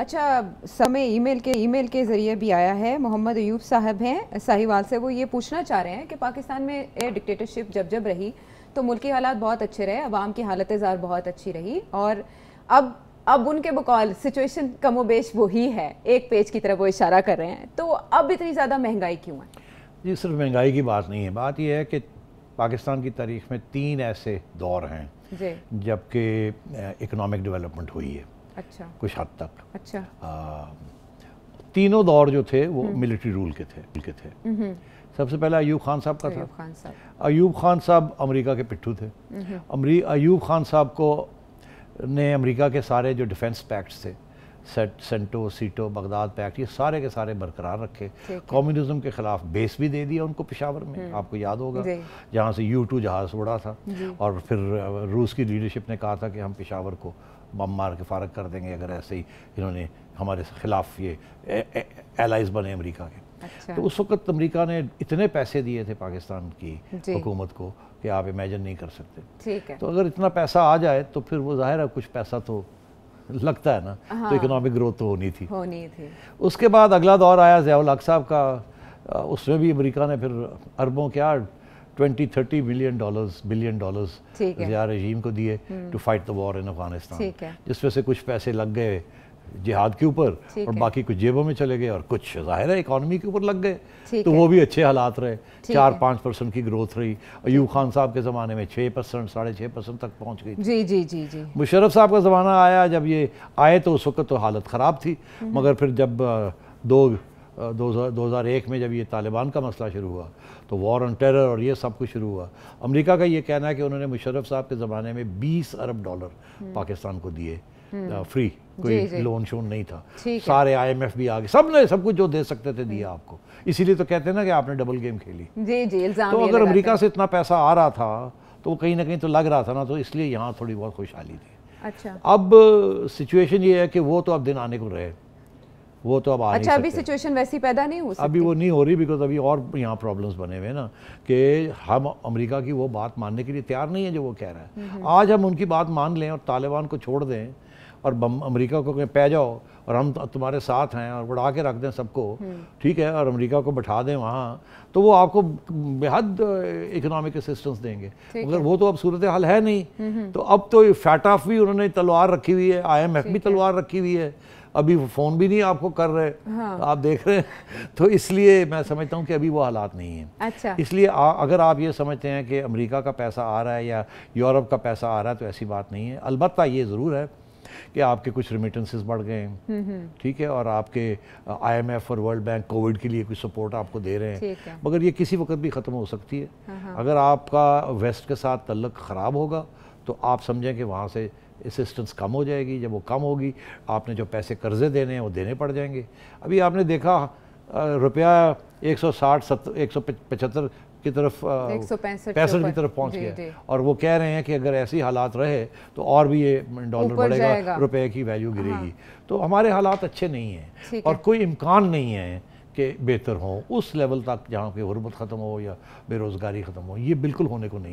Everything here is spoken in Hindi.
अच्छा समय ईमेल के ईमेल के ज़रिए भी आया है मोहम्मद अयूब साहब हैं साहिवाल से वो ये पूछना चाह रहे हैं कि पाकिस्तान में एयर डिक्टेटरशिप जब जब रही तो मुल्की हालात बहुत अच्छे रहे अवाम की हालत ज़ार बहुत अच्छी रही और अब अब उनके बकौल सिचुएशन कमोबेश वही है एक पेज की तरफ वो इशारा कर रहे हैं तो अब इतनी ज़्यादा महंगाई क्यों है जी सिर्फ महंगाई की बात नहीं है बात यह है कि पाकिस्तान की तारीख में तीन ऐसे दौर हैं जबकि इकनॉमिक डेवलपमेंट हुई है अच्छा कुछ हद तक अच्छा आ, तीनों दौर जो थे वो मिलिट्री हम्म। रूल के थे के थे हम्म। सबसे पहले अयूब खान साहब का था अयूब खान साहब अमेरिका के पिट्ठू थे हम्म। अयूब खान साहब को ने अमेरिका के सारे जो डिफेंस पैक्ट्स थे सेट सेंटो सीटो बगदाद पैक्ट ये सारे के सारे बरकरार रखे कम्युनिज्म के ख़िलाफ़ बेस भी दे दिया उनको पिशावर में हम्म। आपको याद होगा जहाँ से यू टू जहाज़ उड़ा था और फिर रूस की लीडरशिप ने कहा था कि हम पेशावर को बम मार के फारग कर देंगे अगर ऐसे ही इन्होंने हमारे ख़िलाफ़ ये एलाइज बने अमरीका के अच्छा। तो उस वक्त अमरीका ने इतने पैसे दिए थे पाकिस्तान की हुकूमत को कि आप इमेजन नहीं कर सकते ठीक है तो अगर इतना पैसा आ जाए तो फिर वो ज़ाहिर है कुछ पैसा तो लगता है ना तो हाँ, तो इकोनॉमिक ग्रोथ तो होनी थी होनी थी उसके बाद अगला दौर आया जयाउल हक साहब का उसमें भी अमेरिका ने फिर अरबों क्या twenty thirty million dollars billion dollars Zia regime को दिए to fight the war in Afghanistan जिसमें से कुछ पैसे लग गए जिहाद के ऊपर और बाकी कुछ जेबों में चले गए और कुछ जाहिर है इकॉनमी के ऊपर लग गए तो वो भी अच्छे हालात रहे चार पाँच परसेंट की ग्रोथ रही अयूब खान साहब के ज़माने में छः परसेंट साढ़े छः परसेंट तक पहुँच गई जी जी जी जी मुशरफ साहब का ज़माना आया जब ये आए तो उस वक्त तो हालत ख़राब थी हम्म। मगर फिर जब दो दो हज़ार एक में जब ये तालिबान का मसला शुरू हुआ तो वॉर ऑन टेरर और ये सब कुछ शुरू हुआ अमेरिका का ये कहना है कि उन्होंने मुशरफ साहब के ज़माने में 20 अरब डॉलर हम्म। पाकिस्तान को दिए हम्म। फ्री कोई लोन शोन नहीं था सारे आईएमएफ भी आ गए सब ने सब कुछ जो दे सकते थे दिया आपको इसीलिए तो कहते हैं ना कि आपने डबल गेम खेली जी जी इल्जाम तो अगर अमेरिका से इतना पैसा आ रहा था तो वो कहीं ना कहीं तो लग रहा था ना तो इसलिए यहाँ थोड़ी बहुत खुशहाली थी अच्छा अब सिचुएशन ये है कि वो तो अब दिन आने को रहे वो तो अब आ अच्छा अभी सिचुएशन वैसी पैदा नहीं हो सकती अभी वो नहीं हो रही बिकॉज अभी और यहाँ प्रॉब्लम्स बने हुए हैं ना कि हम अमेरिका की वो बात मानने के लिए तैयार नहीं है जो वो कह रहा है हम्म, हम्म। आज हम उनकी बात मान लें और तालिबान को छोड़ दें और अमेरिका को कहें पै जाओ और हम तो तुम्हारे साथ हैं और बढ़ा के रख दें सबको हम्म। ठीक है और अमेरिका को बैठा दें वहाँ तो वो आपको बेहद इकोनॉमिक असिस्टेंस देंगे मगर वो तो अब सूरत हाल है नहीं हम्म, हम्म। तो अब तो फैट ऑफ भी उन्होंने तलवार रखी हुई है आईएमएफ भी तलवार रखी हुई है अभी वो फ़ोन भी नहीं आपको कर रहे हाँ। तो आप देख रहे हैं तो इसलिए मैं समझता हूँ कि अभी वो हालात नहीं है अच्छा इसलिए अगर आप ये समझते हैं कि अमेरिका का पैसा आ रहा है या यूरोप का पैसा आ रहा है तो ऐसी बात नहीं है अलबत् ये ज़रूर है कि आपके कुछ रिमिटेंसेस बढ़ गए हैं हम्म, हम्म। ठीक है और आपके आईएमएफ और वर्ल्ड बैंक कोविड के लिए कुछ सपोर्ट आपको दे रहे हैं मगर ये किसी वक्त भी ख़त्म हो सकती है हाँ, हाँ। अगर आपका वेस्ट के साथ तल्लक ख़राब होगा तो आप समझें कि वहाँ से असिस्टेंस कम हो जाएगी जब वो कम होगी आपने जो पैसे कर्जे देने हैं वो देने पड़ जाएंगे अभी आपने देखा रुपया एक सौ साठ सत्तर एक सौ पचहत्तर की तरफ पैंसठ की तरफ पहुंच गया और वो कह रहे हैं कि अगर ऐसे हालात रहे तो और भी ये डॉलर बढ़ेगा रुपए की वैल्यू हाँ। गिरेगी तो हमारे हालात अच्छे नहीं हैं और कोई इम्कान नहीं है कि बेहतर हों उस लेवल तक जहाँ पे गुरबत ख़त्म हो या बेरोज़गारी ख़त्म हो ये बिल्कुल होने को नहीं